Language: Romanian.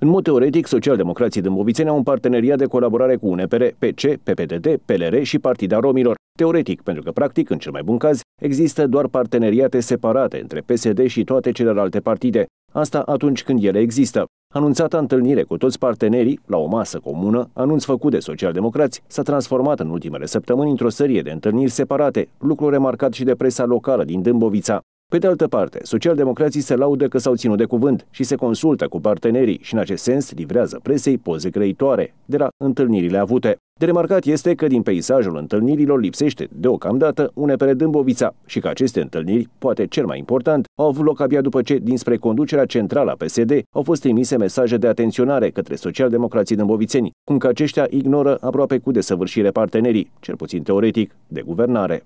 În mod teoretic, socialdemocrații dâmbovițeni au un parteneriat de colaborare cu UNPR, PC, PPDD, PLR și Partida Romilor. Teoretic, pentru că, practic, în cel mai bun caz, există doar parteneriate separate între PSD și toate celelalte partide. Asta atunci când ele există. Anunțata întâlnire cu toți partenerii, la o masă comună, anunț făcut de socialdemocrați, s-a transformat în ultimele săptămâni într-o serie de întâlniri separate, lucru remarcat și de presa locală din Dâmbovița. Pe de altă parte, socialdemocrații se laudă că s-au ținut de cuvânt și se consultă cu partenerii și în acest sens livrează presei poze grăitoare de la întâlnirile avute. De remarcat este că din peisajul întâlnirilor lipsește deocamdată UNEPR Dâmbovița și că aceste întâlniri, poate cel mai important, au avut loc abia după ce, dinspre conducerea centrală a PSD, au fost trimise mesaje de atenționare către socialdemocrații dâmbovițeni, cum că aceștia ignoră aproape cu desăvârșire partenerii, cel puțin teoretic, de guvernare.